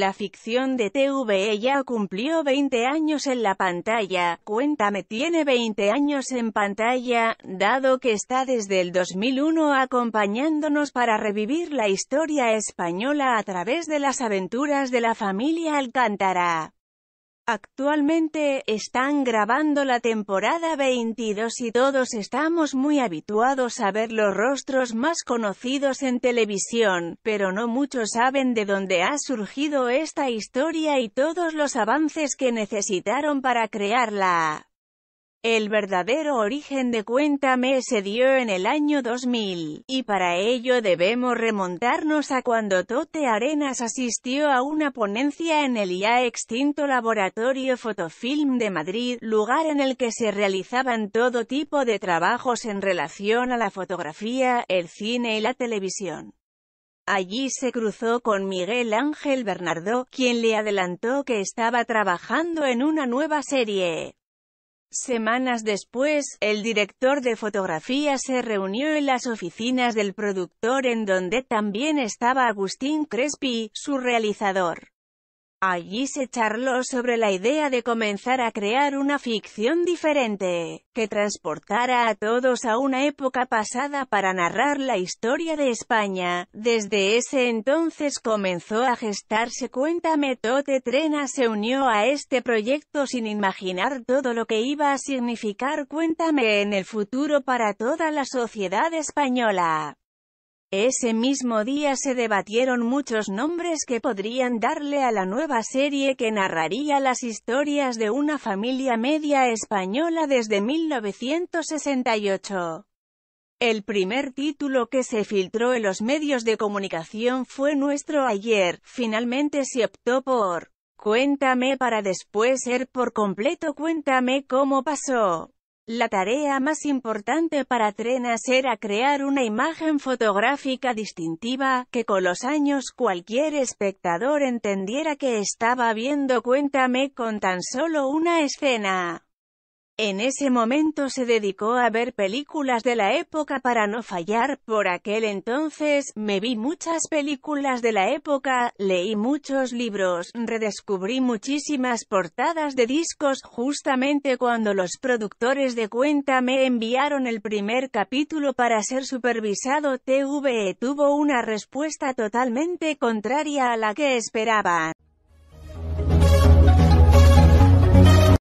La ficción de TV ya cumplió 20 años en la pantalla, Cuéntame tiene 20 años en pantalla, dado que está desde el 2001 acompañándonos para revivir la historia española a través de las aventuras de la familia Alcántara. Actualmente, están grabando la temporada 22 y todos estamos muy habituados a ver los rostros más conocidos en televisión, pero no muchos saben de dónde ha surgido esta historia y todos los avances que necesitaron para crearla. El verdadero origen de Cuéntame se dio en el año 2000, y para ello debemos remontarnos a cuando Tote Arenas asistió a una ponencia en el ya extinto Laboratorio Fotofilm de Madrid, lugar en el que se realizaban todo tipo de trabajos en relación a la fotografía, el cine y la televisión. Allí se cruzó con Miguel Ángel Bernardo, quien le adelantó que estaba trabajando en una nueva serie, Semanas después, el director de fotografía se reunió en las oficinas del productor en donde también estaba Agustín Crespi, su realizador. Allí se charló sobre la idea de comenzar a crear una ficción diferente, que transportara a todos a una época pasada para narrar la historia de España. Desde ese entonces comenzó a gestarse Cuéntame Tote Trena se unió a este proyecto sin imaginar todo lo que iba a significar Cuéntame en el futuro para toda la sociedad española. Ese mismo día se debatieron muchos nombres que podrían darle a la nueva serie que narraría las historias de una familia media española desde 1968. El primer título que se filtró en los medios de comunicación fue Nuestro Ayer, finalmente se optó por Cuéntame para después ser por completo Cuéntame cómo pasó. La tarea más importante para Trenas era crear una imagen fotográfica distintiva, que con los años cualquier espectador entendiera que estaba viendo Cuéntame con tan solo una escena. En ese momento se dedicó a ver películas de la época para no fallar, por aquel entonces, me vi muchas películas de la época, leí muchos libros, redescubrí muchísimas portadas de discos, justamente cuando los productores de cuenta me enviaron el primer capítulo para ser supervisado TVE tuvo una respuesta totalmente contraria a la que esperaba.